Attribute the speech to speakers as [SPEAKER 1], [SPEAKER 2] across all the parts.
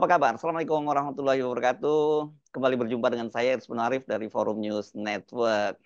[SPEAKER 1] apa kabar? Assalamualaikum warahmatullahi wabarakatuh. Kembali berjumpa dengan saya Irsman Arif dari Forum News Network.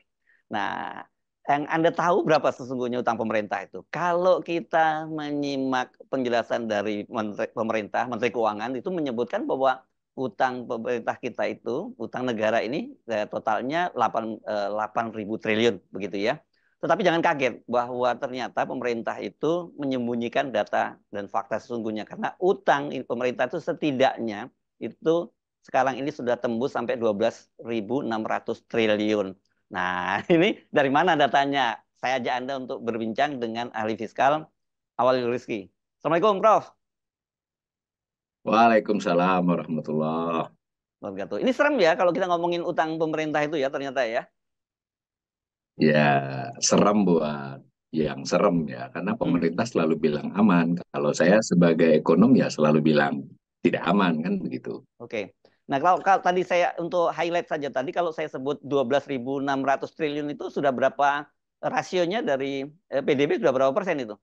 [SPEAKER 1] Nah, yang Anda tahu berapa sesungguhnya utang pemerintah itu? Kalau kita menyimak penjelasan dari Menteri, pemerintah, Menteri Keuangan itu menyebutkan bahwa utang pemerintah kita itu, utang negara ini eh, totalnya 8 8 eh, ribu triliun begitu ya. Tetapi jangan kaget bahwa ternyata pemerintah itu menyembunyikan data dan fakta sesungguhnya karena utang pemerintah itu setidaknya itu sekarang ini sudah tembus sampai 12.600 triliun. Nah, ini dari mana datanya? Saya ajak Anda untuk berbincang dengan ahli fiskal Awal Rizki. Assalamualaikum, Prof.
[SPEAKER 2] Waalaikumsalam warahmatullahi
[SPEAKER 1] wabarakatuh. Ini serem ya kalau kita ngomongin utang pemerintah itu ya ternyata ya.
[SPEAKER 2] Ya serem buat yang serem ya, karena hmm. pemerintah selalu bilang aman. Kalau saya sebagai ekonom ya selalu bilang tidak aman kan begitu. Oke.
[SPEAKER 1] Nah, kalau, kalau tadi saya untuk highlight saja tadi kalau saya sebut 12.600 triliun itu sudah berapa rasionya dari eh, PDB sudah berapa persen itu?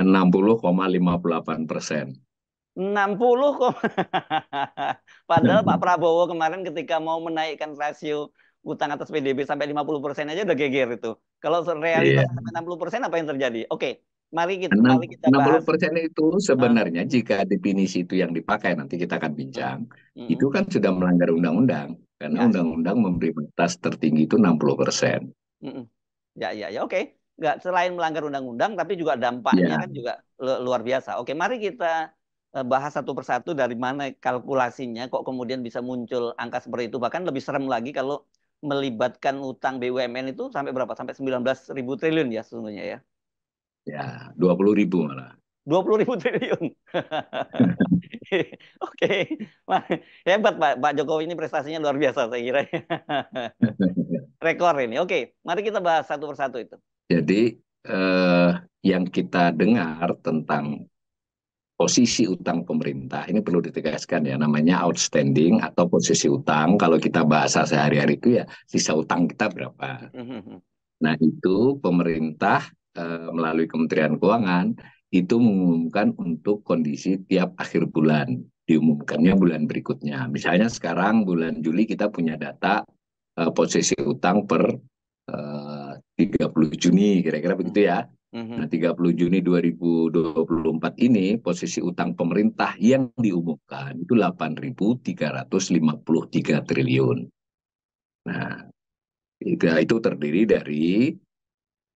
[SPEAKER 2] 60,58 persen.
[SPEAKER 1] 60, padahal Pak hmm. Prabowo kemarin ketika mau menaikkan rasio utang atas PDB sampai 50% aja udah geger
[SPEAKER 2] itu. Kalau
[SPEAKER 1] iya. realitas yeah. sampai 60%
[SPEAKER 2] apa yang terjadi? Oke, okay. mari kita mari kita 60% bahas. itu ah. sebenarnya jika definisi itu yang dipakai nanti kita akan bincang, hmm. itu kan sudah melanggar undang-undang karena ya. undang-undang memberi batas tertinggi itu 60%. Hmm.
[SPEAKER 1] Ya ya ya oke. Okay. Gak selain melanggar undang-undang tapi juga dampaknya yeah. kan juga luar biasa. Oke, okay, mari kita eh, bahas satu persatu dari mana kalkulasinya kok kemudian bisa muncul angka seperti itu bahkan lebih serem lagi kalau melibatkan utang BUMN itu sampai berapa? Sampai 19 ribu triliun ya sesungguhnya ya.
[SPEAKER 2] Ya, 20 ribu malah.
[SPEAKER 1] 20 ribu triliun. Oke, okay. hebat Pak. Pak Jokowi ini prestasinya luar biasa saya kira. Ya. Rekor ini. Oke, okay. mari kita bahas satu persatu itu.
[SPEAKER 2] Jadi eh, yang kita dengar tentang posisi utang pemerintah ini perlu ditegaskan ya namanya outstanding atau posisi utang kalau kita bahasa sehari-hari itu ya sisa utang kita berapa nah itu pemerintah e, melalui Kementerian Keuangan itu mengumumkan untuk kondisi tiap akhir bulan diumumkannya bulan berikutnya misalnya sekarang bulan Juli kita punya data e, posisi utang per e, eh, 30 Juni kira-kira begitu ya Mm-hmm. Nah, 30 Juni 2024 ini posisi utang pemerintah yang diumumkan itu 8.353 triliun. Nah, itu terdiri dari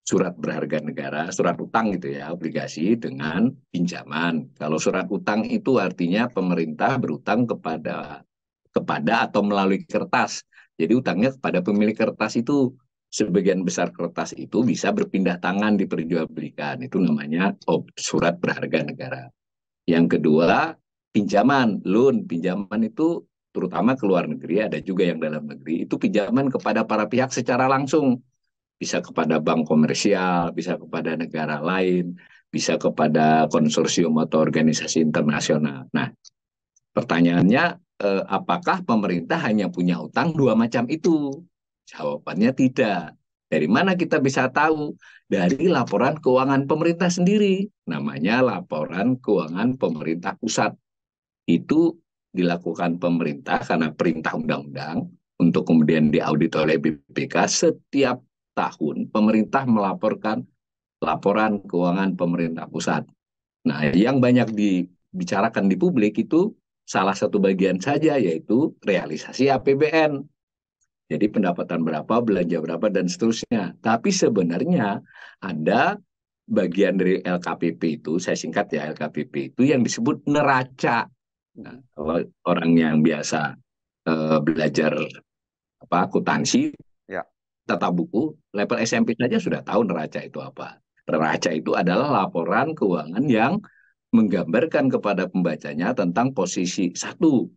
[SPEAKER 2] surat berharga negara, surat utang gitu ya, obligasi dengan pinjaman. Kalau surat utang itu artinya pemerintah berutang kepada kepada atau melalui kertas. Jadi utangnya kepada pemilik kertas itu sebagian besar kertas itu bisa berpindah tangan diperjualbelikan. Itu namanya surat berharga negara. Yang kedua, pinjaman, loan, pinjaman itu terutama ke luar negeri, ada juga yang dalam negeri, itu pinjaman kepada para pihak secara langsung. Bisa kepada bank komersial, bisa kepada negara lain, bisa kepada konsorsium atau organisasi internasional. Nah, pertanyaannya, eh, apakah pemerintah hanya punya utang dua macam itu? Jawabannya tidak. Dari mana kita bisa tahu? Dari laporan keuangan pemerintah sendiri. Namanya laporan keuangan pemerintah pusat. Itu dilakukan pemerintah karena perintah undang-undang untuk kemudian diaudit oleh BPK setiap tahun pemerintah melaporkan laporan keuangan pemerintah pusat. Nah, yang banyak dibicarakan di publik itu salah satu bagian saja yaitu realisasi APBN jadi pendapatan berapa, belanja berapa, dan seterusnya. Tapi sebenarnya ada bagian dari LKPP itu, saya singkat ya LKPP itu yang disebut neraca. Nah, kalau orang yang biasa uh, belajar apa akuntansi, ya. tata buku, level SMP saja sudah tahu neraca itu apa. Neraca itu adalah laporan keuangan yang menggambarkan kepada pembacanya tentang posisi satu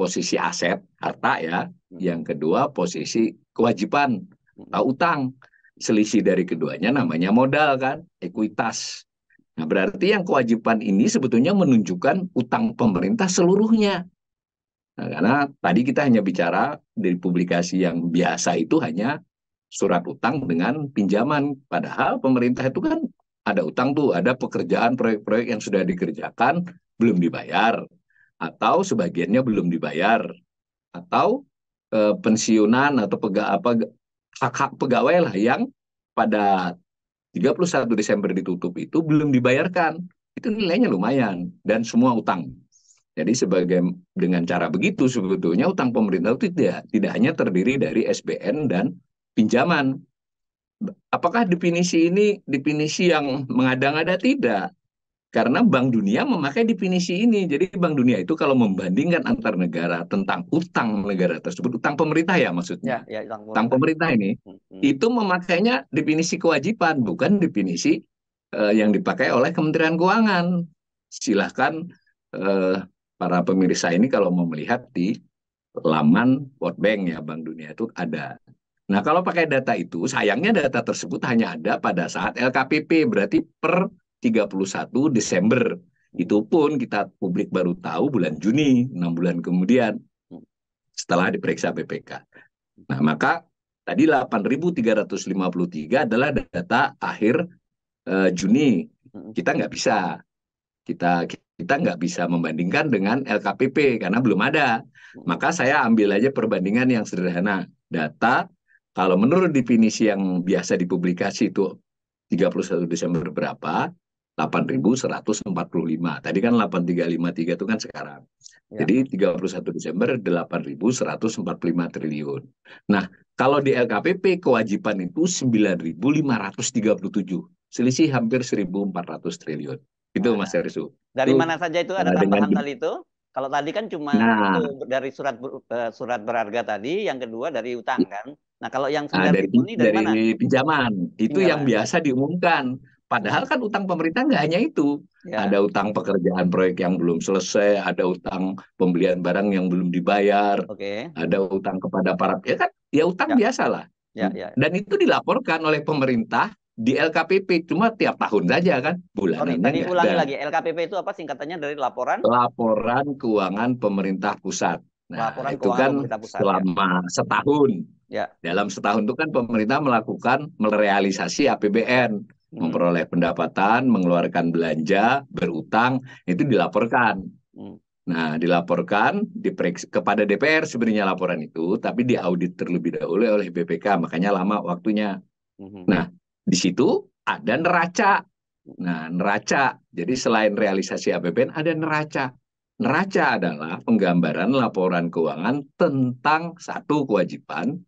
[SPEAKER 2] posisi aset harta ya hmm. yang kedua posisi kewajiban atau hmm. utang selisih dari keduanya namanya modal kan ekuitas nah berarti yang kewajiban ini sebetulnya menunjukkan utang pemerintah seluruhnya nah, karena tadi kita hanya bicara dari publikasi yang biasa itu hanya surat utang dengan pinjaman padahal pemerintah itu kan ada utang tuh, ada pekerjaan proyek-proyek yang sudah dikerjakan belum dibayar atau sebagiannya belum dibayar atau e, pensiunan atau pega, apa hak-hak pegawai lah yang pada 31 Desember ditutup itu belum dibayarkan. Itu nilainya lumayan dan semua utang. Jadi sebagai dengan cara begitu sebetulnya utang pemerintah itu tidak tidak hanya terdiri dari SBN dan pinjaman. Apakah definisi ini definisi yang mengada-ngada tidak? karena Bank Dunia memakai definisi ini. Jadi Bank Dunia itu kalau membandingkan antar negara tentang utang negara tersebut, utang pemerintah ya maksudnya, ya, ya, utang, pemerintah. utang pemerintah ini, hmm, hmm. itu memakainya definisi kewajiban, bukan definisi uh, yang dipakai oleh Kementerian Keuangan. Silahkan uh, para pemirsa ini kalau mau melihat di laman World Bank ya Bank Dunia itu ada. Nah kalau pakai data itu, sayangnya data tersebut hanya ada pada saat LKPP, berarti per 31 Desember. Itu pun kita publik baru tahu bulan Juni, enam bulan kemudian setelah diperiksa BPK. Nah, maka tadi 8.353 adalah data akhir eh, Juni. Hmm. Kita nggak bisa kita kita nggak bisa membandingkan dengan LKPP karena belum ada. Hmm. Maka saya ambil aja perbandingan yang sederhana. Data kalau menurut definisi yang biasa dipublikasi itu 31 Desember berapa, 8.145. Tadi kan 8353 itu kan sekarang. Ya. Jadi 31 Desember 8.145 triliun. Nah, kalau di LKPP kewajiban itu 9.537. Selisih hampir 1.400 triliun. Itu nah, Mas Erisu. Dari itu, mana saja itu ada tambahan tadi
[SPEAKER 1] itu? Kalau tadi kan cuma nah, dari surat eh,
[SPEAKER 2] surat berharga tadi, yang kedua dari utang kan. Nah, kalau yang sudah nah, dari, ini dari, dari mana? pinjaman. Itu yang biasa diumumkan Padahal kan utang pemerintah nggak hanya itu. Ya. Ada utang pekerjaan proyek yang belum selesai, ada utang pembelian barang yang belum dibayar, okay. ada utang kepada para ya kan ya utang ya. biasalah. lah. Ya, ya, ya. Dan itu dilaporkan oleh pemerintah di LKPP cuma tiap tahun saja kan bulan ini tadi ulangi lagi LKPP itu apa singkatannya dari laporan? Laporan keuangan pemerintah pusat.
[SPEAKER 1] Nah, laporan itu kan pusat, ya.
[SPEAKER 2] selama ya. setahun. Ya. Dalam setahun itu kan pemerintah melakukan merealisasi APBN Hmm. memperoleh pendapatan, mengeluarkan belanja, berutang itu dilaporkan. Hmm. Nah, dilaporkan diperiksa kepada DPR sebenarnya laporan itu, tapi diaudit terlebih dahulu oleh BPK, makanya lama waktunya. Hmm. Nah, di situ ada neraca. Nah, neraca. Jadi selain realisasi APBN ada neraca. Neraca adalah penggambaran laporan keuangan tentang satu kewajiban,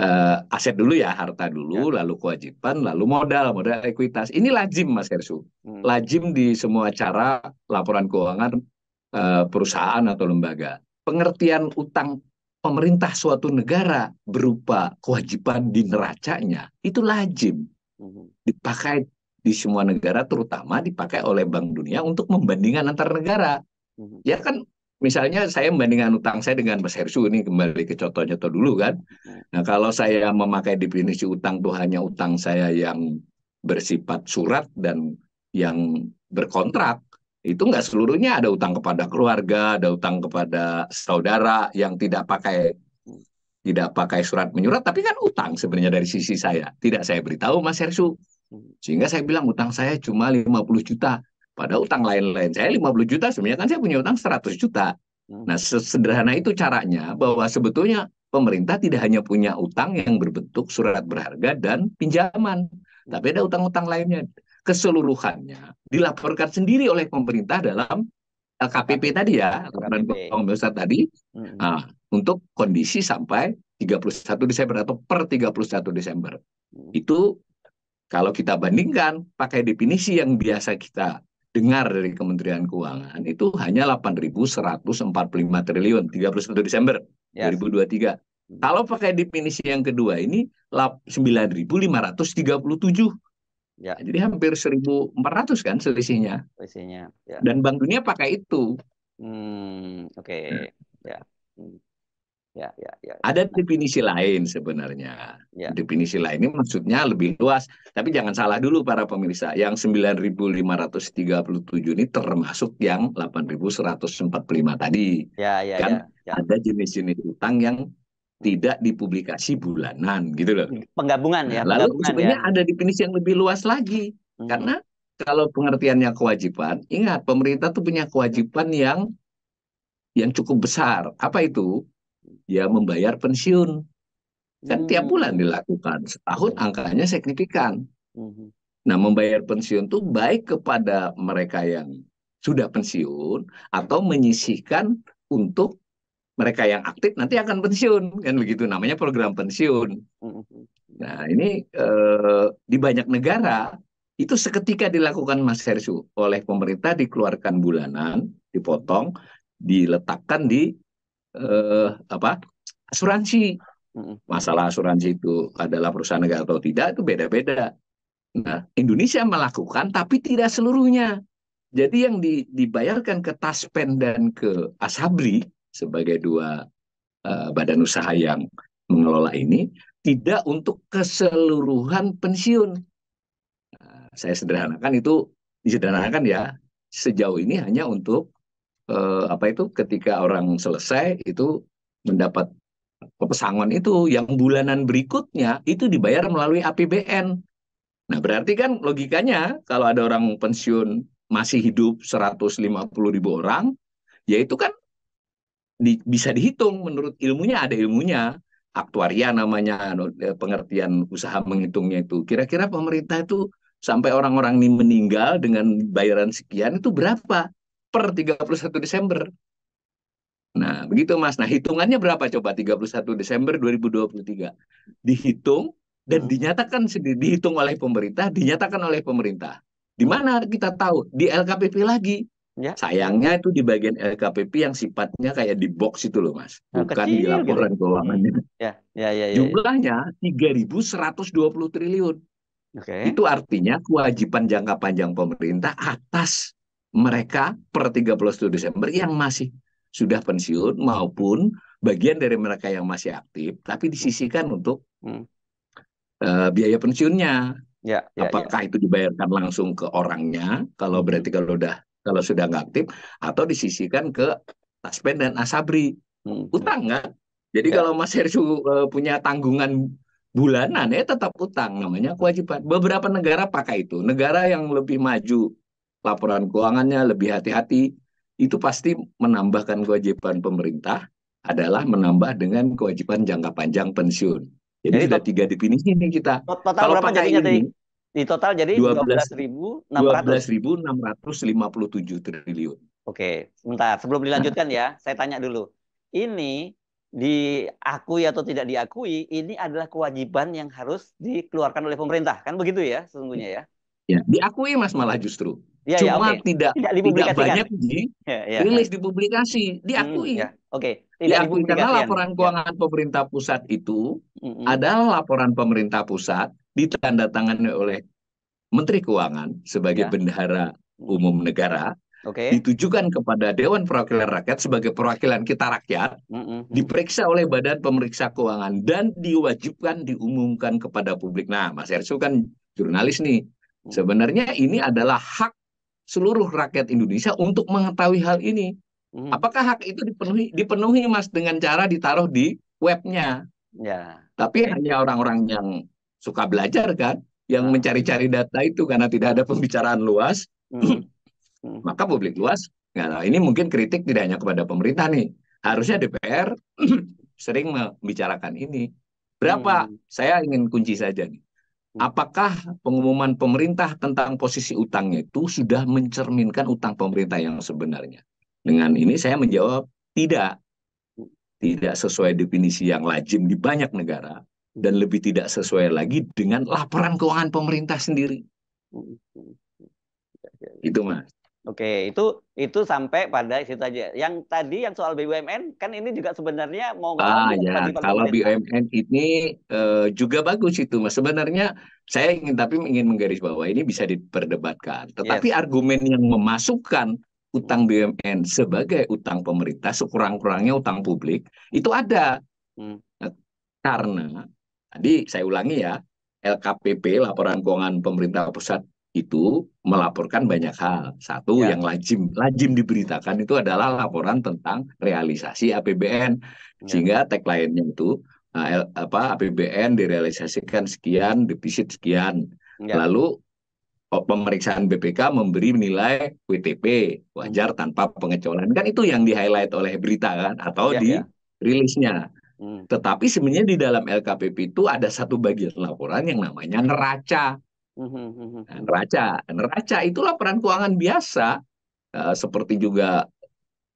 [SPEAKER 2] uh, aset dulu ya harta dulu ya. lalu kewajiban lalu modal modal ekuitas ini lazim mas Hersu hmm. lazim di semua cara laporan keuangan uh, perusahaan atau lembaga pengertian utang pemerintah suatu negara berupa kewajiban di neracanya itu lazim hmm. dipakai di semua negara terutama dipakai oleh Bank Dunia untuk membandingkan antar negara hmm. ya kan Misalnya saya membandingkan utang saya dengan Mas Hersu ini kembali ke contohnya contoh dulu kan. Nah kalau saya memakai definisi utang itu hanya utang saya yang bersifat surat dan yang berkontrak, itu nggak seluruhnya ada utang kepada keluarga, ada utang kepada saudara yang tidak pakai tidak pakai surat menyurat, tapi kan utang sebenarnya dari sisi saya. Tidak saya beritahu Mas Hersu. Hmm. Sehingga saya bilang utang saya cuma 50 juta. Pada utang lain-lain saya 50 juta sebenarnya kan saya punya utang 100 juta. Hmm. Nah, sederhana itu caranya bahwa sebetulnya pemerintah tidak hanya punya utang yang berbentuk surat berharga dan pinjaman, hmm. tapi ada utang-utang lainnya. Keseluruhannya dilaporkan sendiri oleh pemerintah dalam LKPP eh, tadi ya, laporan pemerintah tadi, hmm. nah, untuk kondisi sampai 31 Desember atau per 31 Desember. Itu kalau kita bandingkan pakai definisi yang biasa kita dengar dari Kementerian Keuangan itu hanya 8.145 triliun 31 Desember yes. 2023. Hmm. Kalau pakai definisi yang kedua ini 9.537. Ya. Nah, jadi hampir 1.400 kan selisihnya.
[SPEAKER 1] Selisihnya. Ya.
[SPEAKER 2] Dan Bank Dunia pakai itu. Hmm, oke. Okay. Ya. Hmm. Ya, ya, ya, Ada definisi lain sebenarnya. Ya. Definisi lain ini maksudnya lebih luas. Tapi jangan salah dulu para pemirsa. Yang 9.537 ini termasuk yang 8.145 tadi. Ya, ya, kan ya, ya. ada jenis-jenis utang yang tidak dipublikasi bulanan gitu loh. Hmm, penggabungan ya. Nah, lalu penggabungan, ya. sebenarnya ya. ada definisi yang lebih luas lagi. Hmm. Karena kalau pengertiannya kewajiban, ingat pemerintah tuh punya kewajiban yang yang cukup besar. Apa itu? ya membayar pensiun. Kan hmm. tiap bulan dilakukan. Setahun iya. angkanya signifikan. Hmm. Nah, membayar pensiun tuh baik kepada mereka yang sudah pensiun atau menyisihkan untuk mereka yang aktif nanti akan pensiun kan begitu namanya program pensiun. Hmm. Nah ini eh, di banyak negara itu seketika dilakukan Mas Hersu oleh pemerintah dikeluarkan bulanan dipotong diletakkan di eh, apa asuransi. Masalah asuransi itu adalah perusahaan negara atau tidak itu beda-beda. Nah, Indonesia melakukan tapi tidak seluruhnya. Jadi yang di, dibayarkan ke Taspen dan ke Asabri sebagai dua uh, badan usaha yang mengelola ini tidak untuk keseluruhan pensiun. Nah, saya sederhanakan itu disederhanakan ya sejauh ini hanya untuk eh, apa itu ketika orang selesai itu mendapat pesangon itu yang bulanan berikutnya itu dibayar melalui APBN. Nah, berarti kan logikanya kalau ada orang pensiun masih hidup 150 orang, ya itu kan di, bisa dihitung menurut ilmunya ada ilmunya aktuaria namanya eh, pengertian usaha menghitungnya itu. Kira-kira pemerintah itu sampai orang-orang ini meninggal dengan bayaran sekian itu berapa? per 31 Desember. Nah, begitu Mas. Nah, hitungannya berapa coba 31 Desember 2023? Dihitung dan hmm. dinyatakan sendiri, dihitung oleh pemerintah, dinyatakan oleh pemerintah. Di hmm. mana kita tahu? Di LKPP lagi. Ya. Sayangnya itu di bagian LKPP yang sifatnya kayak di box itu loh, Mas. Bukan Kecil, di gitu. laporan gitu. keuangannya. Hmm. Ya, ya, ya, ya. Jumlahnya 3.120 triliun. Okay. Itu artinya kewajiban jangka panjang pemerintah atas mereka per 31 Desember yang masih sudah pensiun maupun bagian dari mereka yang masih aktif tapi disisikan untuk hmm. uh, biaya pensiunnya. Ya, ya, ya. Apakah ya. itu dibayarkan langsung ke orangnya kalau hmm. berarti kalau sudah kalau sudah nggak aktif atau disisikan ke Taspen dan Asabri hmm. Ya. utang kan? Jadi ya. kalau Mas Hersu uh, eh, punya tanggungan bulanan ya tetap utang namanya kewajiban. Beberapa negara pakai itu. Negara yang lebih maju laporan keuangannya lebih hati-hati, itu pasti menambahkan kewajiban pemerintah adalah menambah dengan kewajiban jangka panjang pensiun. Jadi, jadi sudah tiga definisi ini kita. Total Kalau berapa pakai jadinya ini,
[SPEAKER 1] di total jadi 12.657 12,
[SPEAKER 2] triliun. Oke,
[SPEAKER 1] sebentar sebelum dilanjutkan ya, saya tanya dulu. Ini diakui atau tidak diakui, ini adalah kewajiban yang harus dikeluarkan oleh pemerintah,
[SPEAKER 2] kan begitu ya sesungguhnya ya? Ya, diakui Mas malah justru. Ya, Cuma ya, okay. tidak tidak, tidak banyak di ya, ya. rilis dipublikasi, diakui. Hmm, ya. Oke, okay. diakui karena laporan ya. keuangan pemerintah pusat itu hmm. adalah laporan pemerintah pusat ditandatangani oleh Menteri Keuangan sebagai ya. bendahara mm. umum negara. Okay. ditujukan kepada Dewan Perwakilan Rakyat sebagai perwakilan kita rakyat mm -hmm. diperiksa oleh Badan Pemeriksa Keuangan dan diwajibkan diumumkan kepada publik. Nah, Mas Ersu kan jurnalis nih. Mm. Sebenarnya ini adalah hak seluruh rakyat Indonesia untuk mengetahui hal ini. Hmm. Apakah hak itu dipenuhi dipenuhi Mas dengan cara ditaruh di webnya? Ya. Tapi hanya orang-orang yang suka belajar kan, yang hmm. mencari-cari data itu karena tidak ada pembicaraan luas, hmm. Hmm. maka publik luas. Nah, ini mungkin kritik tidak hanya kepada pemerintah nih, harusnya DPR sering membicarakan ini. Berapa? Hmm. Saya ingin kunci saja nih. Hmm. apakah pengumuman pemerintah tentang posisi utangnya itu sudah mencerminkan utang pemerintah yang sebenarnya? Dengan ini saya menjawab tidak. Tidak sesuai definisi yang lazim di banyak negara dan lebih tidak sesuai lagi dengan laporan keuangan pemerintah sendiri. Hmm. Hmm. Itu Mas. Oke, itu
[SPEAKER 1] itu sampai pada situ aja. Yang tadi yang soal BUMN kan ini juga sebenarnya mau ah, ya. kalau
[SPEAKER 2] BUMN ini uh, juga bagus itu Mas. Sebenarnya saya ingin tapi ingin menggarisbawahi ini bisa diperdebatkan. Tetapi yes. argumen yang memasukkan utang BUMN sebagai utang pemerintah sekurang-kurangnya utang publik itu ada. Hmm. karena tadi saya ulangi ya, LKPP laporan keuangan pemerintah pusat itu melaporkan banyak hal. Satu ya. yang lazim lazim diberitakan itu adalah laporan tentang realisasi APBN. Ya. Sehingga tagline-nya itu ah, apa APBN direalisasikan sekian, defisit sekian. Ya. Lalu pemeriksaan BPK memberi nilai WTP wajar hmm. tanpa pengecualian. Kan itu yang di-highlight oleh berita kan atau ya, di ya. rilisnya. Hmm. Tetapi sebenarnya di dalam LKPP itu ada satu bagian laporan yang namanya neraca. Mhm, mhm, nah, mhm. neraca, neraca itulah peran keuangan biasa eh, seperti juga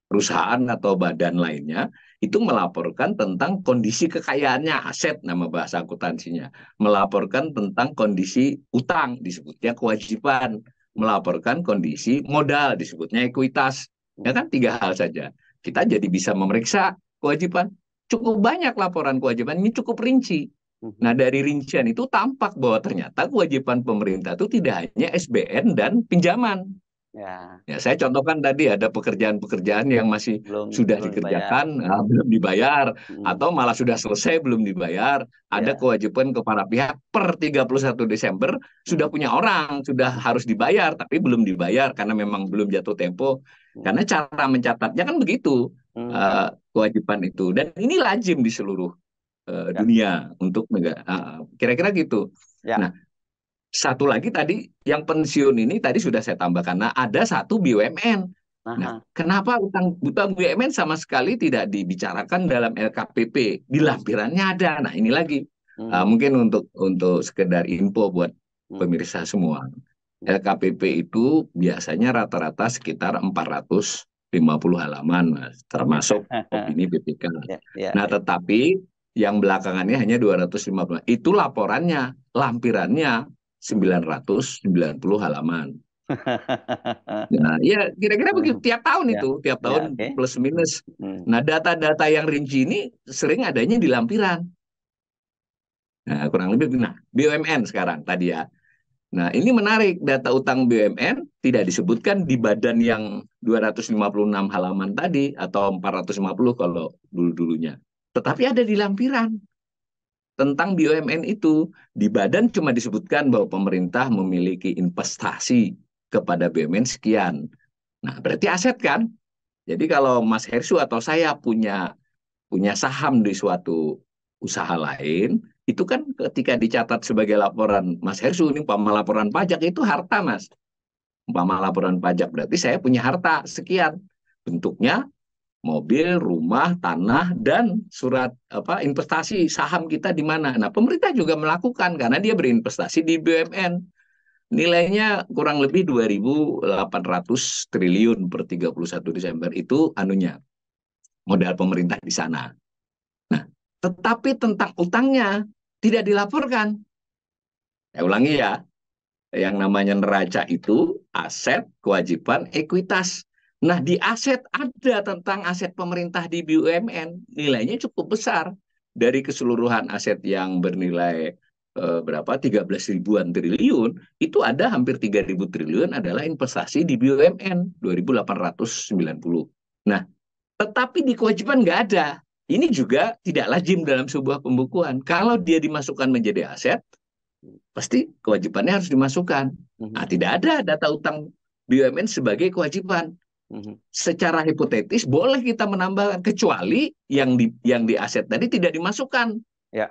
[SPEAKER 2] perusahaan atau badan lainnya itu melaporkan tentang kondisi kekayaannya aset nama bahasa akuntansinya melaporkan tentang kondisi utang disebutnya kewajiban melaporkan kondisi modal disebutnya ekuitas ya kan tiga hal saja kita jadi bisa memeriksa kewajiban cukup banyak laporan kewajiban ini cukup rinci Mm-hmm. Nah, dari rincian itu tampak bahwa ternyata kewajiban pemerintah itu tidak hanya SBN dan pinjaman. Ya. ya, saya contohkan tadi ada pekerjaan-pekerjaan yang masih belum, sudah belum dikerjakan Nah, belum dibayar hmm. atau malah sudah selesai belum dibayar. Ada ya. kewajiban kepada pihak per 31 Desember hmm. sudah mm-hmm. punya orang, sudah harus dibayar tapi belum dibayar karena memang belum jatuh tempo. Hmm. Karena cara mencatatnya kan begitu. Hmm. Uh, kewajiban itu dan ini lazim di seluruh uh, ya. dunia untuk negara. Ah, ah, kira-kira gitu. Ya. Nah, satu lagi tadi yang pensiun ini tadi sudah saya tambahkan. Nah, ada satu BUMN. Nah, kenapa utang utang BUMN sama sekali tidak dibicarakan dalam LKPP? Di lampirannya ada. Nah, ini lagi hmm. uh, mungkin untuk untuk sekedar info buat hmm. pemirsa semua. Ya. LKPP itu biasanya rata-rata sekitar 450 halaman, Mas, termasuk opini BPK. Yeah, yeah, nah, yeah. tetapi yang belakangannya hanya 250. Itu laporannya, lampirannya 990 halaman. nah, ya kira-kira begitu hmm. tiap tahun ya. itu, tiap ya, tahun ya, okay. plus minus. Hmm. Nah, data-data yang rinci ini sering adanya di lampiran. Nah, kurang lebih nah, BUMN sekarang tadi ya. Nah, ini menarik data utang BUMN tidak disebutkan di badan yang 256 halaman tadi atau 450 kalau dulu-dulunya. Tetapi ada di lampiran tentang BUMN itu. Di badan cuma disebutkan bahwa pemerintah memiliki investasi kepada BUMN sekian. Nah, berarti aset kan? Jadi kalau Mas Hersu atau saya punya punya saham di suatu usaha lain, itu kan ketika dicatat sebagai laporan Mas Hersu ini umpama laporan pajak itu harta Mas. Umpama laporan pajak berarti saya punya harta sekian. Bentuknya mobil, rumah, tanah, dan surat apa investasi saham kita di mana. Nah, pemerintah juga melakukan karena dia berinvestasi di BUMN. Nilainya kurang lebih 2.800 triliun per 31 Desember itu anunya modal pemerintah di sana. Nah, tetapi tentang utangnya tidak dilaporkan. Saya ulangi ya, yang namanya neraca itu aset, kewajiban, ekuitas. Nah, di aset ada tentang aset pemerintah di BUMN, nilainya cukup besar dari keseluruhan aset yang bernilai e, berapa 13 ribuan triliun, itu ada hampir 3 triliun adalah investasi di BUMN 2890. Nah, tetapi di kewajiban nggak ada. Ini juga tidak lazim dalam sebuah pembukuan. Kalau dia dimasukkan menjadi aset, pasti kewajibannya harus dimasukkan. Mhm. Nah, tidak ada data utang BUMN sebagai kewajiban. Mhm. secara hipotetis boleh kita menambahkan kecuali yang di yang di aset tadi tidak dimasukkan. Ya.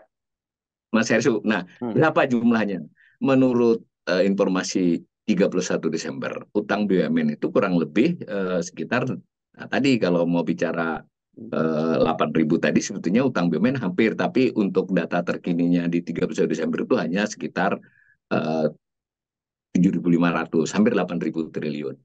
[SPEAKER 2] Mas Hersu. Nah, hmm. berapa jumlahnya? Menurut uh, informasi 31 Desember, utang BUMN itu kurang lebih uh, sekitar nah, tadi kalau mau bicara uh, ribu tadi sebetulnya utang BUMN hampir tapi untuk data terkininya di 31 Desember itu hanya sekitar tujuh ribu lima ratus hampir 8.000 triliun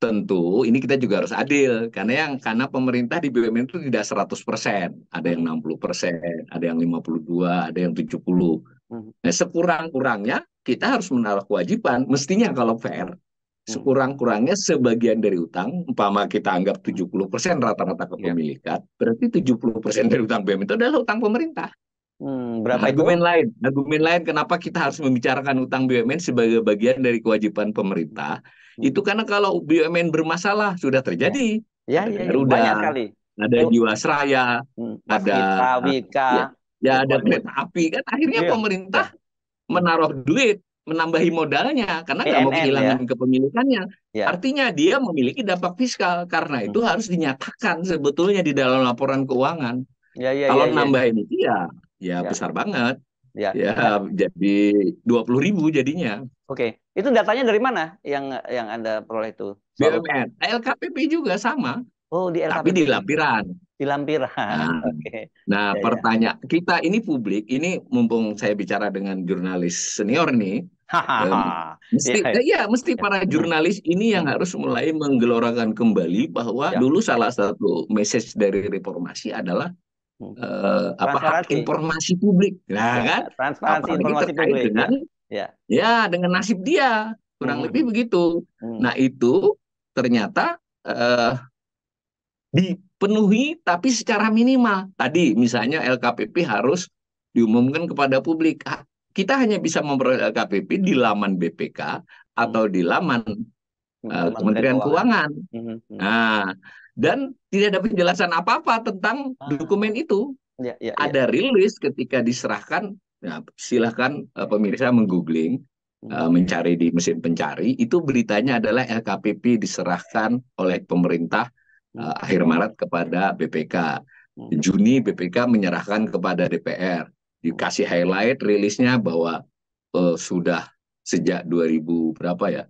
[SPEAKER 2] tentu ini kita juga harus adil karena yang karena pemerintah di BUMN itu tidak 100%, ada yang 60%, ada yang 52, ada yang 70. Hmm. Nah, sekurang-kurangnya kita harus menaruh kewajiban mestinya kalau fair hmm. sekurang-kurangnya sebagian dari utang umpama kita anggap 70% hmm. rata-rata kepemilikan, iya. tujuh berarti 70% dari utang BUMN itu adalah utang pemerintah. Hmm, berapa argumen lain, argumen lain kenapa kita harus membicarakan utang BUMN sebagai bagian dari kewajiban pemerintah? Hmm Hmm. Itu karena kalau BUMN bermasalah sudah terjadi. Ya, ya, ya, Garuda, banyak kali. Ada Jiwasraya, hmm, ada Wika, ya, ya ada kereta api kan akhirnya ya. pemerintah menaruh duit menambahi modalnya karena nggak mau kehilangan ya. kepemilikannya. Ya. Artinya dia memiliki dampak fiskal karena hmm. itu hmm. harus dinyatakan sebetulnya di dalam laporan keuangan. Ya, ya, Kalau ya, ya. nambahin ya. itu ya, ya, ya besar banget. Ya. Ya, nah. jadi dua puluh ribu jadinya. Oke,
[SPEAKER 1] okay. itu datanya dari mana yang yang anda peroleh itu? Soal... BUMN, LKPP juga sama. Oh di LKPP. Tapi
[SPEAKER 2] di lampiran. Di lampiran. Nah, Okay. Nah, ya, pertanyaan ya. kita ini publik, ini mumpung saya bicara dengan jurnalis senior nih. um, mesti, ya, ya. ya mesti para ya. jurnalis ini yang hmm. harus mulai menggelorakan kembali bahwa ya. dulu salah satu message dari reformasi adalah uh, apa hak informasi publik, nah ya, kan? Transparansi Apalagi informasi publik dengan ya. ya dengan nasib dia kurang hmm. lebih begitu. Hmm. Nah itu ternyata uh, dipenuhi tapi secara minimal. Tadi misalnya LKPP harus diumumkan kepada publik. Kita hanya bisa memperoleh LKPP di laman BPK atau hmm. di laman
[SPEAKER 1] Hmm, eh, Kementerian, Kementerian Keuangan.
[SPEAKER 2] Keuangan. Hmm, hmm, nah, dan tidak ada penjelasan apa-apa tentang ah. dokumen itu. Ya, ya, ya. ada ya. rilis ketika diserahkan. Nah, silahkan uh, pemirsa menggoogling uh, mencari di mesin pencari itu beritanya adalah LKPP diserahkan oleh pemerintah uh, akhir Maret kepada BPK. Juni BPK menyerahkan kepada DPR. Dikasih highlight rilisnya bahwa uh, sudah sejak 2000 berapa ya?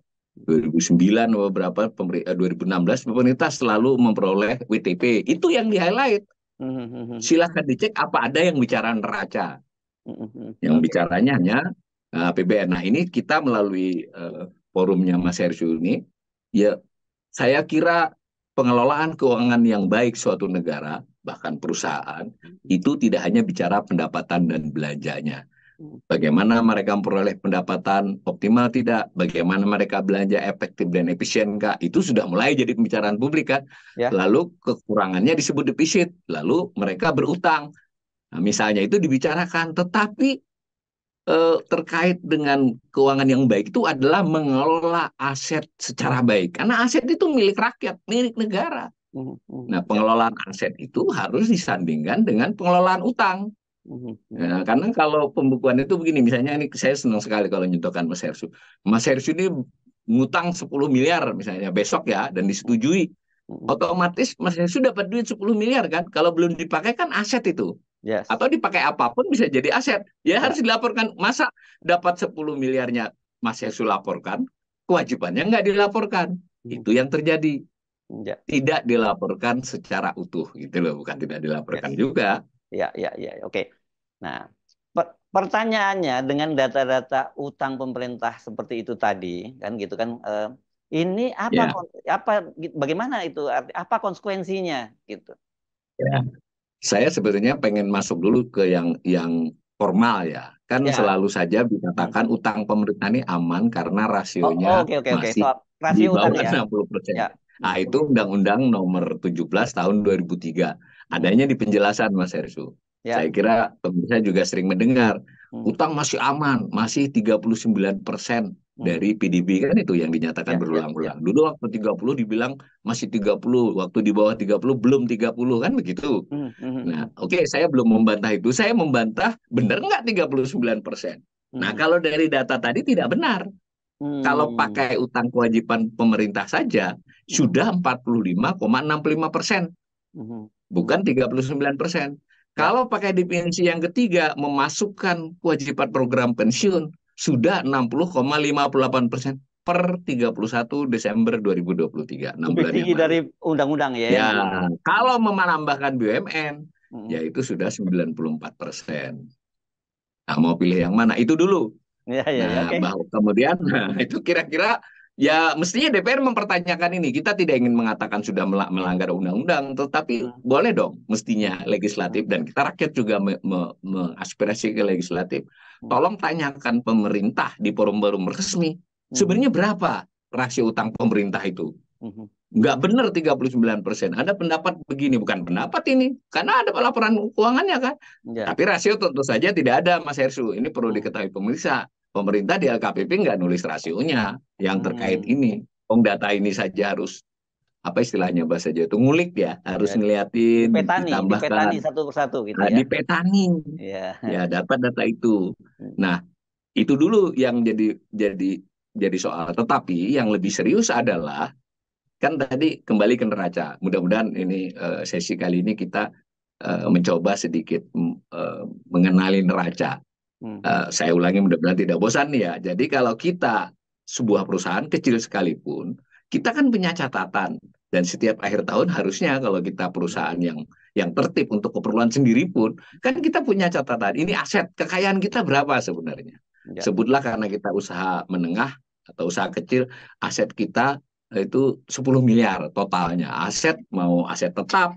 [SPEAKER 2] 2009 beberapa pemerintah 2016 pemerintah selalu memperoleh WTP itu yang di highlight mm-hmm. silahkan dicek apa ada yang bicara neraca mm-hmm. yang bicaranya hanya eh, PBN nah ini kita melalui eh, forumnya Mas Hersyu ini ya saya kira pengelolaan keuangan yang baik suatu negara bahkan perusahaan mm-hmm. itu tidak hanya bicara pendapatan dan belanjanya Bagaimana mereka memperoleh pendapatan optimal tidak? Bagaimana mereka belanja efektif dan efisien kak? Itu sudah mulai jadi pembicaraan publik kan. Ya. Lalu kekurangannya disebut defisit. Lalu mereka berutang. Nah, misalnya itu dibicarakan. Tetapi eh, terkait dengan keuangan yang baik itu adalah mengelola aset secara baik. Karena aset itu milik rakyat, milik negara. Hmm, hmm. Nah, pengelolaan aset itu harus disandingkan dengan pengelolaan utang. Ya, karena kalau pembukuan itu begini, misalnya ini saya senang sekali kalau nyentuhkan Mas Hersu. Mas Hersu ini ngutang 10 miliar misalnya besok ya dan disetujui. Mhm. Otomatis Mas Hersu dapat duit 10 miliar kan? Kalau belum dipakai kan aset itu. Yes. Atau dipakai apapun bisa jadi aset. Ya, yes. harus dilaporkan. Masa dapat 10 miliarnya Mas Hersu laporkan, kewajibannya nggak dilaporkan. Mhm. Itu yang terjadi. Ya. Tidak dilaporkan secara utuh gitu loh, bukan tidak dilaporkan yes. juga. Ya, ya, ya, ya. Oke. Nah,
[SPEAKER 1] per pertanyaannya dengan data-data utang pemerintah seperti itu tadi, kan gitu kan eh, ini apa Ya. apa bagaimana itu apa konsekuensinya
[SPEAKER 2] gitu. Ya. Saya sebenarnya pengen masuk dulu ke yang yang formal ya. Kan ya. selalu saja dikatakan utang pemerintah ini aman karena rasionya oh, oh, okay, okay, masih okay. So, rasio di bawah ya. utang, 60%. Ya. Nah, itu Undang-Undang nomor 17 tahun 2003 adanya di penjelasan Mas Hersu. Ya. Saya kira pemirsa juga sering mendengar hmm. utang masih aman, masih 39 persen hmm. dari PDB kan itu yang dinyatakan ya, ya berulang-ulang. Ya, ya. Dulu waktu 30 dibilang masih 30, waktu di bawah 30 belum 30 kan begitu. Hmm. hmm. hmm. Nah, oke okay, saya belum membantah itu. Saya membantah benar nggak 39 persen. Nah, hmm. Nah, kalau dari data tadi tidak benar. Hmm. Kalau pakai utang kewajiban pemerintah saja hmm. sudah 45,65 persen. Hmm bukan 39 persen. Kalau pakai definisi yang ketiga, memasukkan kewajiban program pensiun sudah 60,58 persen per 31 Desember 2023. Lebih tinggi dari undang-undang ya. Ya, kalau menambahkan BUMN, hmm. ya itu sudah 94 persen. Nah, mau pilih yang mana? Itu dulu. Ya, ya, nah, okay. bahwa kemudian nah, itu kira-kira Ya mestinya DPR mempertanyakan ini. Kita tidak ingin mengatakan sudah melanggar undang-undang, tetapi hmm. boleh dong mestinya legislatif hmm. dan kita rakyat juga me me mengaspirasi ke legislatif. Hmm. Tolong tanyakan pemerintah di forum baru resmi hmm. sebenarnya berapa rasio utang pemerintah itu. Hmm. Nggak benar 39 persen. Ada pendapat begini, bukan pendapat ini. Karena ada laporan keuangannya kan. Ya. Tapi rasio tentu saja tidak ada Mas Hersu. Ini perlu diketahui pemirsa pemerintah di LKPP nggak nulis rasionya yang hmm. terkait hmm. ini. Om data ini saja harus apa istilahnya bahasa Jawa itu ngulik ya, harus ya, ngeliatin petani, ditambahkan, petani satu persatu gitu nah, ya. Dipetani. Ya. ya dapat data itu. Hmm. Nah, itu dulu yang jadi jadi jadi soal. Tetapi yang lebih serius adalah kan tadi kembali ke neraca. Mudah-mudahan ini eh, sesi kali ini kita eh, mencoba sedikit mm, eh, mengenali neraca. Uh, saya ulangi mudah-mudahan tidak bosan ya. Jadi kalau kita sebuah perusahaan kecil sekalipun, kita kan punya catatan dan setiap akhir tahun harusnya kalau kita perusahaan yang yang tertib untuk keperluan sendiri pun kan kita punya catatan ini aset kekayaan kita berapa sebenarnya. Ya. Sebutlah karena kita usaha menengah atau usaha kecil aset kita itu 10 miliar totalnya. Aset mau aset tetap,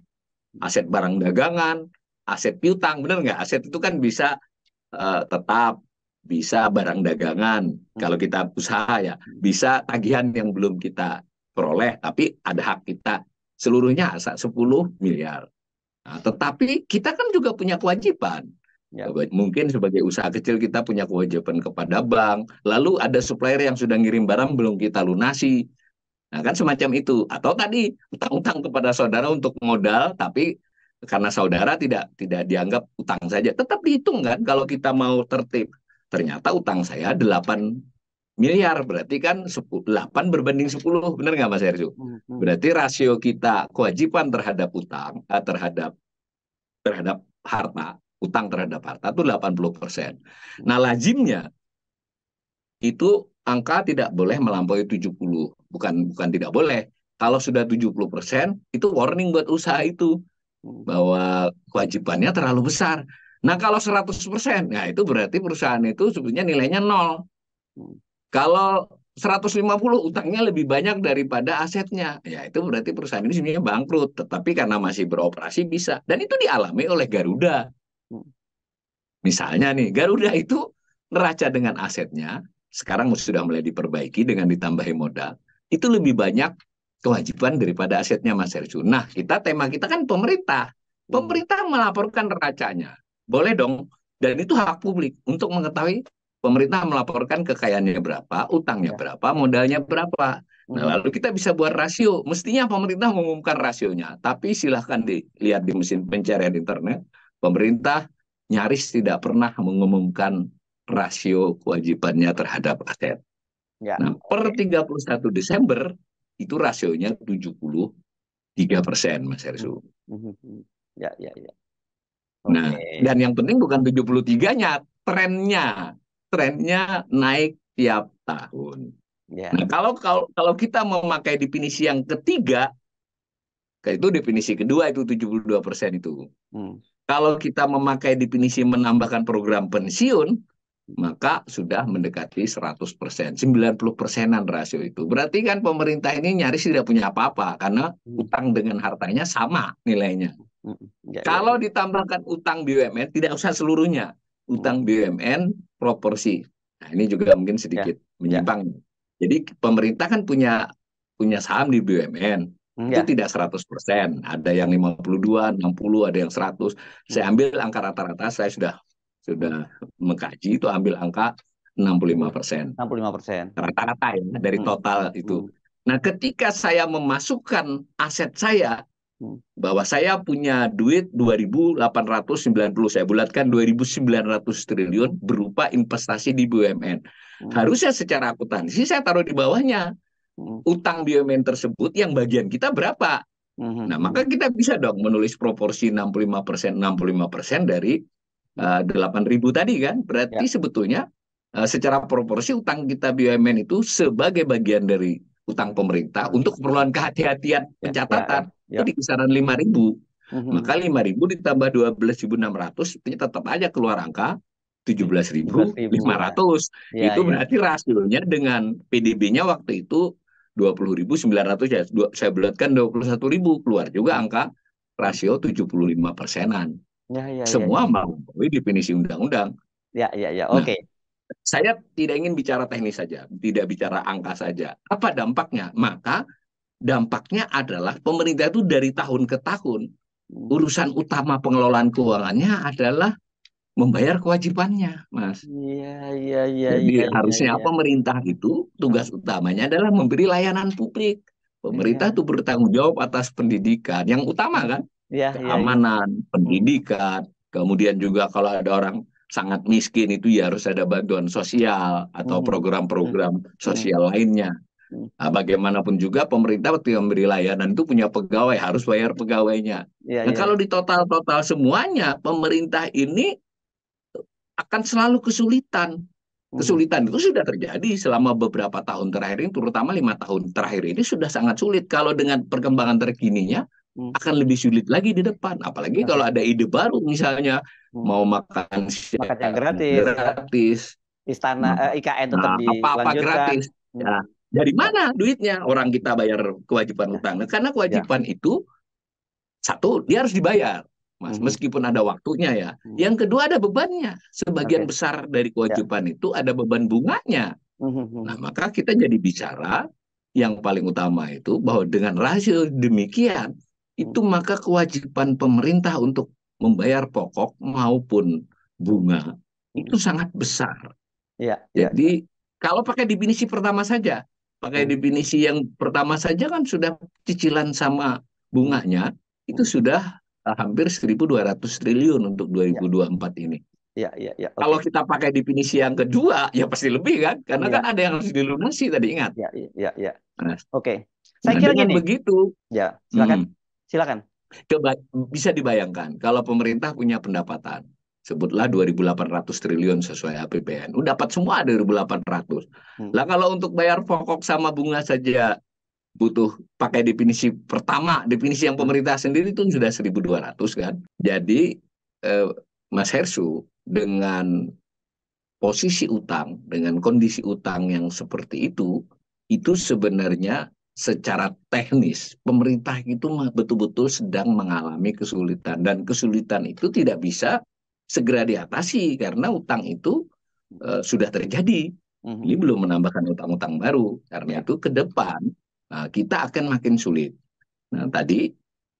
[SPEAKER 2] aset barang dagangan, aset piutang, benar nggak? Aset itu kan bisa uh, tetap bisa barang dagangan hmm. kalau kita usaha ya bisa tagihan yang belum kita peroleh tapi ada hak kita seluruhnya 10 miliar nah, tetapi kita kan juga punya kewajiban ya. mungkin sebagai usaha kecil kita punya kewajiban kepada bank lalu ada supplier yang sudah ngirim barang belum kita lunasi nah kan semacam itu atau tadi utang-utang kepada saudara untuk modal tapi karena saudara tidak tidak dianggap utang saja. Tetap dihitung kan kalau kita mau tertib. Ternyata utang saya 8 miliar, berarti kan 10, 8 berbanding 10, benar nggak Mas Herju? Hmm, hmm. Berarti rasio kita kewajiban terhadap utang, eh, terhadap terhadap harta, utang terhadap harta itu 80%. Nah lazimnya itu angka tidak boleh melampaui 70. Bukan bukan tidak boleh. Kalau sudah 70%, itu warning buat usaha itu bahwa kewajibannya terlalu besar. Nah, kalau 100%, nah itu berarti perusahaan itu sebetulnya nilainya nol. Kalau 150 utangnya lebih banyak daripada asetnya. Ya, itu berarti perusahaan ini sebenarnya bangkrut, tetapi karena masih beroperasi bisa. Dan itu dialami oleh Garuda. Misalnya nih, Garuda itu neraca dengan asetnya sekarang sudah mulai diperbaiki dengan ditambahi modal. Itu lebih banyak kewajiban daripada asetnya Mas Sergio. Nah, kita tema kita kan pemerintah. Hmm. Pemerintah melaporkan racanya. Boleh dong. Dan itu hak publik untuk mengetahui pemerintah melaporkan kekayaannya berapa, utangnya ya. berapa, modalnya berapa. Nah, hmm. lalu kita bisa buat rasio. Mestinya pemerintah mengumumkan rasionya, tapi silahkan dilihat di mesin pencarian internet. Pemerintah nyaris tidak pernah mengumumkan rasio kewajibannya terhadap aset. Ya. Nah, per 31 Desember itu rasionya 73 persen, Mas Hersu. Hmm, hmm, hmm. Ya, ya, ya. Okay. Nah, dan yang penting bukan 73-nya, trennya. Trennya naik tiap tahun. Yeah. Nah, kalau, kalau kalau kita memakai definisi yang ketiga, itu definisi kedua itu 72 persen itu. Hmm. Kalau kita memakai definisi menambahkan program pensiun, maka sudah mendekati 100%, 90 persenan rasio itu. Berarti kan pemerintah ini nyaris tidak punya apa-apa karena hmm. utang dengan hartanya sama nilainya. Hmm, ya, ya. Kalau ditambahkan utang BUMN tidak usah seluruhnya, utang hmm. BUMN proporsi. Nah, ini juga mungkin sedikit ya, ya. menyimpang. Jadi pemerintah kan punya punya saham di BUMN. Ya. Itu tidak 100%, ada yang 52, 60, ada yang 100. Saya ambil angka rata-rata, saya sudah sudah mengkaji itu ambil angka 65 persen. 65 persen. Rata-rata ya dari hmm. total hmm. itu. Nah ketika saya memasukkan aset saya hmm. bahwa saya punya duit 2.890 saya bulatkan 2.900 triliun berupa investasi di BUMN. Hmm. Harusnya secara akuntansi saya taruh di bawahnya. Hmm. Utang BUMN tersebut yang bagian kita berapa? Hmm. Nah, maka kita bisa dong menulis proporsi 65% 65% dari Eh, delapan ribu tadi kan berarti ya. sebetulnya uh, secara proporsi utang kita BUMN itu sebagai bagian dari utang pemerintah untuk keperluan kehati-hatian ya, pencatatan ya, ya, itu di kisaran lima ribu mm-hmm. maka lima ribu ditambah dua belas ribu enam ratus tetap aja keluar angka tujuh belas ribu ya. lima ratus
[SPEAKER 1] ya, itu berarti
[SPEAKER 2] rasionya dengan PDB-nya waktu itu dua puluh ribu sembilan ratus ya saya bulatkan dua puluh satu ribu keluar juga angka rasio tujuh puluh lima persenan. Ya, ya, ya, Semua ya, ya. melalui definisi undang-undang. Ya, ya, ya. Nah, Oke. Okay. Nah, saya tidak ingin bicara teknis saja, tidak bicara angka saja. Apa dampaknya? Maka dampaknya adalah pemerintah itu dari tahun ke tahun urusan utama pengelolaan keuangannya adalah membayar kewajibannya, Mas. Iya, iya, iya. Jadi ya, harusnya ya, ya. pemerintah itu tugas utamanya adalah memberi layanan publik. Pemerintah iya. itu ya. bertanggung jawab atas pendidikan yang utama kan?
[SPEAKER 1] ya, keamanan,
[SPEAKER 2] ya, ya. pendidikan, kemudian juga kalau ada orang sangat miskin itu ya harus ada bantuan sosial atau hmm. program-program hmm. sosial lainnya. Hmm. Nah, bagaimanapun juga pemerintah waktu memberi layanan itu punya pegawai harus bayar pegawainya. Ya, nah, ya. Kalau di total-total semuanya pemerintah ini akan selalu kesulitan. Kesulitan itu sudah terjadi selama beberapa tahun terakhir ini, terutama lima tahun terakhir ini sudah sangat sulit. Kalau dengan perkembangan terkininya, Hmm. akan lebih sulit lagi di depan. Apalagi hmm. kalau ada ide baru misalnya hmm. mau makan siapa gratis, gratis. istana hmm. Eh, IKN tetap ah, hmm. nah, apa-apa gratis. Ya. Dari nah. mana duitnya orang kita bayar kewajiban nah. utang? Karena ya. kewajiban ya. itu satu dia harus dibayar. Mas, hmm. meskipun ada waktunya ya. Hmm. Yang kedua ada bebannya. Sebagian okay. besar dari ya. kewajiban ya. itu ada beban bunganya. Hmm, hmm. Nah, maka kita jadi bicara yang paling utama itu bahwa dengan rasio demikian itu maka kewajiban pemerintah untuk membayar pokok maupun bunga itu hmm. sangat besar. Ya, ya, Jadi ya. kalau pakai definisi pertama saja, pakai hmm. definisi yang pertama saja kan sudah cicilan sama bunganya itu hmm. sudah hampir 1.200 triliun untuk 2024 ya. ini. Ya, ya, ya. Okay. Kalau kita pakai definisi yang kedua, ya pasti lebih kan, karena ya. kan ada yang harus dilunasi tadi ingat. Ya, ya, ya. ya. Nah, Oke, okay. saya nah, kira Begitu. Ya, silakan. Hmm. Silakan. Keba bisa dibayangkan kalau pemerintah punya pendapatan sebutlah 2.800 triliun sesuai APBN. udah Dapat semua ada 2.800. Hmm. Lah kalau untuk bayar pokok sama bunga saja butuh pakai definisi pertama, definisi yang pemerintah sendiri itu sudah 1.200 kan. Jadi eh, Mas Hersu dengan posisi utang, dengan kondisi utang yang seperti itu, itu sebenarnya secara teknis pemerintah itu betul-betul sedang mengalami kesulitan dan kesulitan itu tidak bisa segera diatasi karena utang itu e, sudah terjadi. mm Ini belum menambahkan utang-utang baru. Karena ya. itu ke depan nah, kita akan makin sulit. Nah, tadi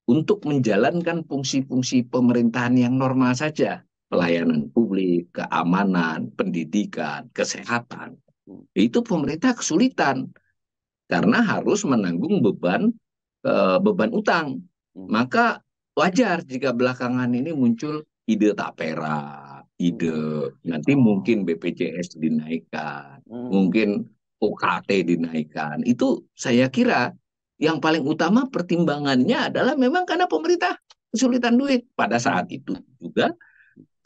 [SPEAKER 2] untuk menjalankan fungsi-fungsi pemerintahan yang normal saja, pelayanan publik, keamanan, pendidikan, kesehatan, hmm. itu pemerintah kesulitan karena harus menanggung beban eh, beban utang. Hmm. Maka wajar jika belakangan ini muncul ide tapera, ide hmm. nanti oh. mungkin BPJS dinaikkan, hmm. mungkin UKT dinaikkan. Itu saya kira yang paling utama pertimbangannya adalah memang karena pemerintah kesulitan duit pada saat itu juga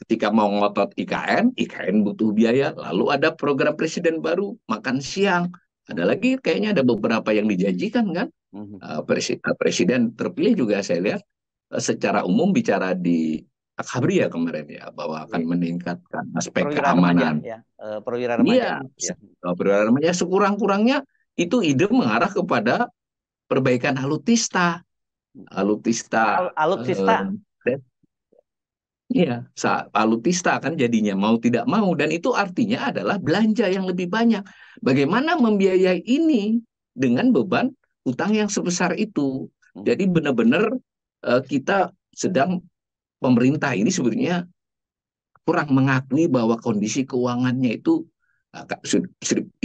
[SPEAKER 2] ketika mau ngotot IKN, IKN butuh biaya, lalu ada program presiden baru makan siang ada lagi kayaknya ada beberapa yang dijanjikan kan. Uh, mhm. eh, presiden, eh, presiden terpilih juga saya lihat eh, secara umum bicara di Akabri ya kemarin ya bahwa iya. akan meningkatkan aspek perwira keamanan. Remaja, ya. perwira remaja. Iya, ya. perwira remaja sekurang-kurangnya itu ide mengarah kepada perbaikan alutista. Hmm. Alutista. Al alutsista. Iya, alutista kan jadinya mau tidak mau dan itu artinya adalah belanja yang lebih banyak. Bagaimana membiayai ini dengan beban utang yang sebesar itu? Hmm. Jadi benar-benar uh, kita sedang pemerintah ini sebenarnya kurang mengakui bahwa kondisi keuangannya itu e, Kak,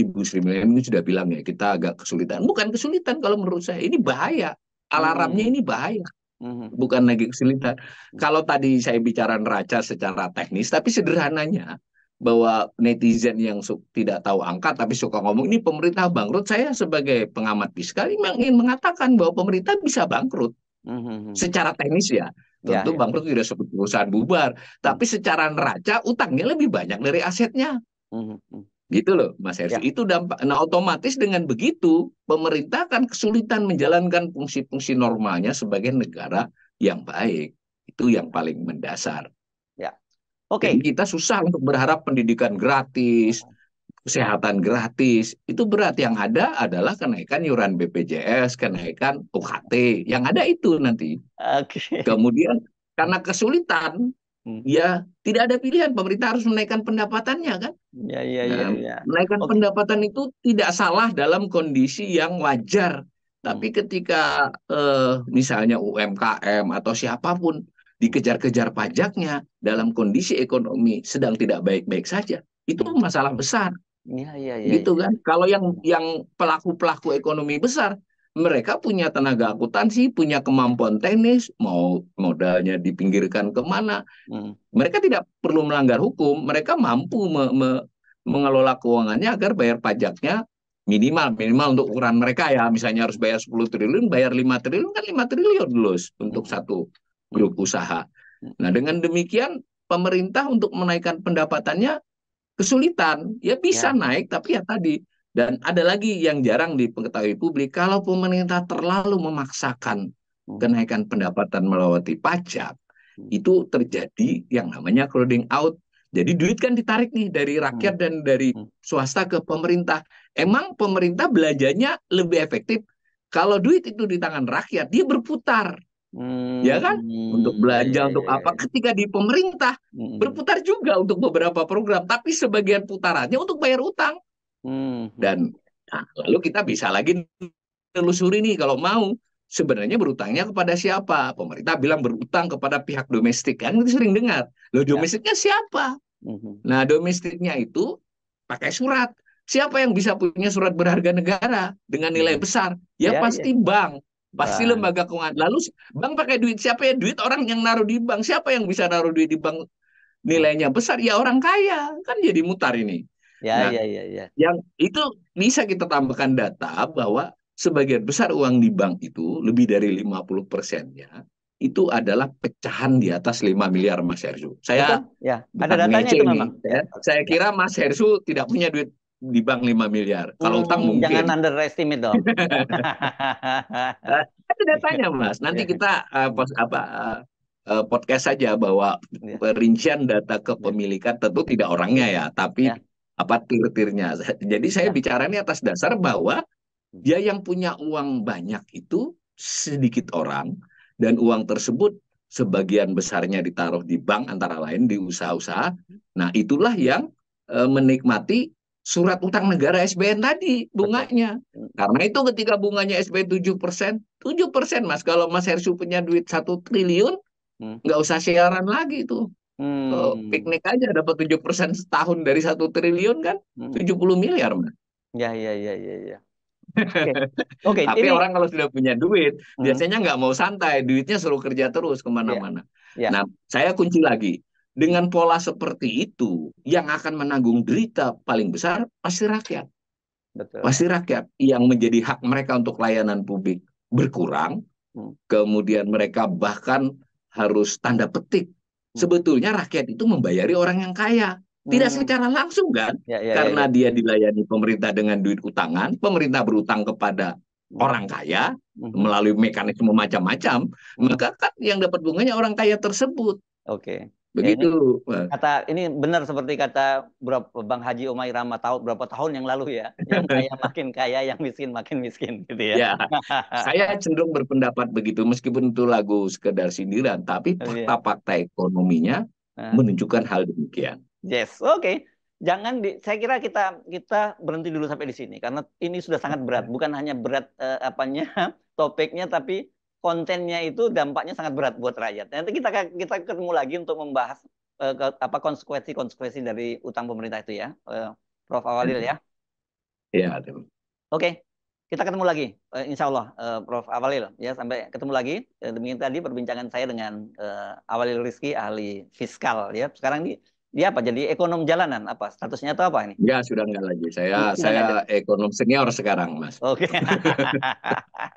[SPEAKER 2] Ibu Sri Mulyani sudah bilang ya kita agak kesulitan. Bukan kesulitan kalau menurut saya ini bahaya. Alarmnya hmm. ini bahaya. Mhm. bukan lagi kesulitan. Kalau tadi saya bicara neraca secara teknis, tapi sederhananya bahwa netizen yang tidak tahu angka tapi suka ngomong ini pemerintah bangkrut, saya sebagai pengamat fiskal memang ingin mengatakan bahwa pemerintah bisa bangkrut mm-hmm. secara teknis ya. ya tentu ya, ya. bangkrut tidak sebut perusahaan bubar, tapi secara neraca utangnya lebih banyak dari asetnya. Mm-hmm. Gitu loh, Mas Hersi. Ya. Itu dampak. Nah, otomatis dengan begitu pemerintah akan kesulitan menjalankan fungsi-fungsi normalnya sebagai negara yang baik. Itu yang paling mendasar. Ya. Oke. Okay. kita susah untuk berharap pendidikan gratis, ya. kesehatan gratis. Itu berat yang ada adalah kenaikan yuran BPJS, kenaikan UKT. Yang ada itu nanti. Oke. Okay. Kemudian karena kesulitan hmm. ya tidak ada pilihan pemerintah harus menaikkan pendapatannya kan ya, ya, ya nah, ya, ya. menaikkan okay. pendapatan itu tidak salah dalam kondisi yang wajar tapi hmm. ketika eh, misalnya UMKM atau siapapun dikejar-kejar pajaknya dalam kondisi ekonomi sedang tidak baik-baik saja itu hmm. masalah besar
[SPEAKER 1] ya, ya, ya, gitu
[SPEAKER 2] ya. kan kalau yang yang pelaku pelaku ekonomi besar mereka punya tenaga akuntansi, punya kemampuan teknis, mau modalnya dipinggirkan kemana. Hmm. Mereka tidak perlu melanggar hukum, mereka mampu me me mengelola keuangannya agar bayar pajaknya minimal minimal untuk ukuran mereka ya misalnya harus bayar 10 triliun bayar 5 triliun kan 5 triliun dulu untuk hmm. satu grup usaha. Hmm. Nah, dengan demikian pemerintah untuk menaikkan pendapatannya kesulitan. Ya bisa ya. naik tapi ya tadi dan ada lagi yang jarang diketahui publik, kalau pemerintah terlalu memaksakan hmm. kenaikan pendapatan melewati pajak, hmm. itu terjadi yang namanya crowding out. Jadi duit kan ditarik nih dari hmm. rakyat dan dari swasta ke pemerintah. Emang pemerintah belajarnya lebih efektif kalau duit itu di tangan rakyat, dia berputar. Hmm. Ya kan? Untuk belanja, yeah. untuk iya, apa? Iya. Ketika di pemerintah berputar juga untuk beberapa program, tapi sebagian putarannya untuk bayar utang. Hmm. Dan hmm. nah, lalu kita bisa lagi telusuri nih kalau mau sebenarnya berutangnya kepada siapa? Pemerintah bilang berutang kepada pihak domestik kan itu sering dengar. Lo ya. domestiknya siapa? Hmm, hmm Nah, domestiknya itu pakai surat. Siapa yang bisa punya surat berharga negara dengan hmm. nilai besar? Ya, ya pasti ya. bank, pasti lembaga keuangan. Lalu bank pakai duit siapa ya? Duit orang yang naruh di bank. Siapa yang bisa naruh duit di bank nilainya besar? Ya orang kaya. Kan jadi mutar ini. Ya, nah, ya, ya, ya. Yang itu bisa kita tambahkan data bahwa sebagian besar uang di bank itu lebih dari 50 persennya itu adalah pecahan di atas 5 miliar Mas Hersu. Saya
[SPEAKER 1] ya, ada datanya itu Memang. Ya. Saya ya. kira Mas Hersu
[SPEAKER 2] tidak punya duit di bank 5 miliar. Kalau utang hmm, mungkin. Jangan underestimate dong. Itu datanya Mas. Nanti ya. kita uh, pos, apa uh, podcast saja bahwa ya. perincian data kepemilikan tentu tidak orangnya ya, tapi ya apa tir-tirnya. Jadi saya ya. bicara ini atas dasar bahwa hmm. dia yang punya uang banyak itu sedikit orang dan uang tersebut sebagian besarnya ditaruh di bank antara lain di usaha-usaha. Hmm. Nah, itulah yang e, menikmati surat utang negara SBN tadi bunganya.
[SPEAKER 1] Hmm. Karena itu
[SPEAKER 2] ketika bunganya SBN 7%, 7% Mas kalau Mas Hersu punya duit satu triliun nggak hmm. usah siaran lagi tuh Hmm. piknik aja dapat tujuh persen setahun dari satu triliun kan hmm. tujuh puluh miliar mah. Ya ya ya ya ya. Oke. Okay. okay, Tapi ini... orang kalau sudah punya duit hmm. biasanya nggak mau santai, duitnya selalu kerja terus kemana-mana. Yeah. Yeah. Nah, saya kunci lagi dengan pola seperti itu yang akan menanggung derita paling besar pasti rakyat. Betul. Pasti rakyat yang menjadi hak mereka untuk layanan publik berkurang, hmm. kemudian mereka bahkan harus tanda petik sebetulnya rakyat itu membayari orang yang kaya tidak hmm. secara langsung kan ya, ya, karena ya, ya. dia dilayani pemerintah dengan duit utangan pemerintah berutang kepada orang kaya hmm. melalui mekanisme macam-macam maka kan yang dapat bunganya orang kaya tersebut oke okay. Ya, begitu. ini, kata
[SPEAKER 1] ini benar seperti kata berapa Bang Haji Umay Rama tahu berapa tahun yang lalu ya. Yang kaya makin kaya, yang miskin makin miskin gitu ya. ya
[SPEAKER 2] saya cenderung berpendapat begitu meskipun itu lagu sekedar sindiran, tapi oh, iya. fakta-fakta ekonominya nah. menunjukkan hal demikian.
[SPEAKER 1] Yes, oke. Okay. Jangan di, saya kira kita kita berhenti dulu sampai di sini karena ini sudah sangat berat, hmm. bukan hanya berat eh, apanya topiknya tapi kontennya itu dampaknya sangat berat buat rakyat. Nanti kita kita ketemu lagi untuk membahas uh, ke, apa konsekuensi-konsekuensi dari utang pemerintah itu ya, uh, Prof. Awalil ya. Iya. Oke, okay. kita ketemu lagi, uh, Insya Allah, uh, Prof. Awalil ya sampai ketemu lagi. demikian tadi perbincangan saya dengan uh, Awalil Rizki ahli fiskal ya. Sekarang di dia apa jadi ekonom jalanan apa statusnya atau apa ini?
[SPEAKER 2] Ya sudah enggak lagi. Saya saya ada. ekonom senior sekarang, Mas. Oke. Okay.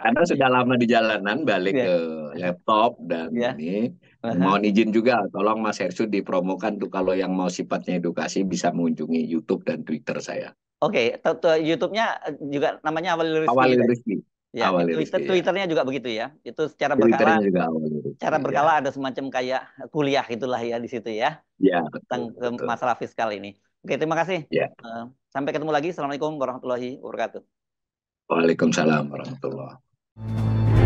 [SPEAKER 2] Karena sudah lama di jalanan balik yeah. ke laptop dan yeah. ini mau izin juga tolong Mas Hersu dipromokan tuh kalau yang mau sifatnya edukasi bisa mengunjungi YouTube dan Twitter saya. Oke, okay. YouTube-nya
[SPEAKER 1] juga namanya awal Rizki. Ya? Rizki.
[SPEAKER 2] Ya, awal Twitter, ya. Twitternya
[SPEAKER 1] juga begitu ya. Itu secara berkala. Juga awal Cara iya. berkala ya. ada semacam kayak kuliah itulah ya di situ ya. Ya. Tentang betul, masalah fiskal ini. Oke, terima kasih. Ya. sampai ketemu lagi. Assalamualaikum warahmatullahi wabarakatuh.
[SPEAKER 2] Waalaikumsalam warahmatullahi wabarakatuh.